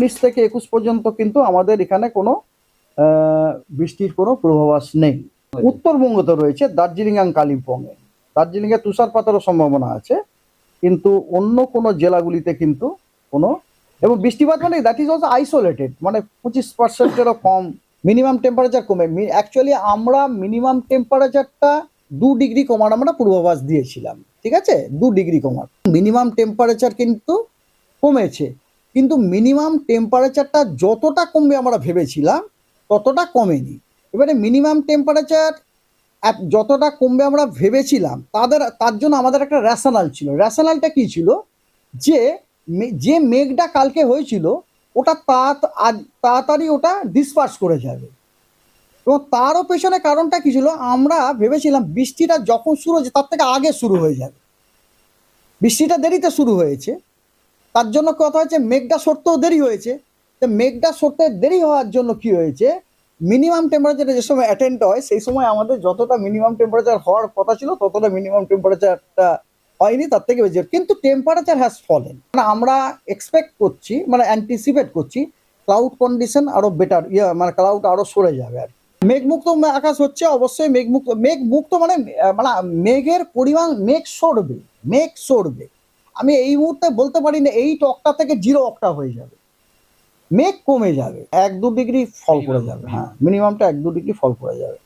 উনিশ থেকে একুশ পর্যন্ত কিন্তু আমাদের এখানে কোনো বৃষ্টির কোনো পূর্বাভাস নেই উত্তরবঙ্গতে রয়েছে দার্জিলিং এবং কালিম্পংয়ে দার্জিলিংয়ে তুষারপাতেরও সম্ভাবনা আছে কিন্তু অন্য কোনো জেলাগুলিতে কিন্তু কোনো এবং বৃষ্টিপাত মানে দ্যাট ইজ অলসো আইসোলেটেড মানে পঁচিশ পার্সেন্টেরও কম মিনিমাম টেম্পারেচার কমে অ্যাকচুয়ালি আমরা মিনিমাম টেম্পারেচারটা দু ডিগ্রি কমার আমরা পূর্বাভাস দিয়েছিলাম ঠিক আছে দু ডিগ্রি কমার মিনিমাম টেম্পারেচার কিন্তু কমেছে কিন্তু মিনিমাম টেম্পারেচারটা যতটা কমবে আমরা ভেবেছিলাম ততটা কমেনি এবারে মিনিমাম টেম্পারেচার যতটা কমবে আমরা ভেবেছিলাম তাদের তার জন্য আমাদের একটা রেশনাল ছিল রেশনালটা কী ছিল যে যে মেঘটা কালকে হয়েছিল ওটা তাড়াতাড়ি ওটা ডিসপার্স করে যাবে এবং তারও পেছনে কারণটা কী ছিল আমরা ভেবেছিলাম বৃষ্টিটা যখন শুরু হয়েছে তার থেকে আগে শুরু হয়ে যাবে বৃষ্টিটা দেরিতে শুরু হয়েছে তার জন্য কথা হচ্ছে মেঘটা সরতেও দেরি হয়েছে তো মেঘটা সরতে দেরি হওয়ার জন্য কি হয়েছে মিনিমাম টেম্পারেচারে যে সময় অ্যাটেন্ড হয় সেই সময় আমাদের যতটা মিনিমাম টেম্পারেচার হওয়ার কথা ছিল ততটা মিনিমাম টেম্পারেচারটা হয়নি তার থেকে বেশি কিন্তু টেম্পারেচার হ্যাজ ফলেন মানে আমরা এক্সপেক্ট করছি মানে অ্যান্টিসিপেট করছি ক্লাউড কন্ডিশন আরও বেটার ইয়ে মানে ক্লাউড আরও সরে যাবে আর মেঘমুক্ত আকাশ হচ্ছে অবশ্যই মেঘমুক্ত মেঘমুক্ত মানে মানে মেঘের পরিমাণ মেঘ সরবে মেঘ সরবে আমি এই মুহূর্তে বলতে পারি না এই টকটা থেকে জিরো অকটা হয়ে যাবে মেঘ কমে যাবে এক দু ডিগ্রি ফল করে যাবে হ্যাঁ মিনিমামটা এক দু ডিগ্রি ফল করে যাবে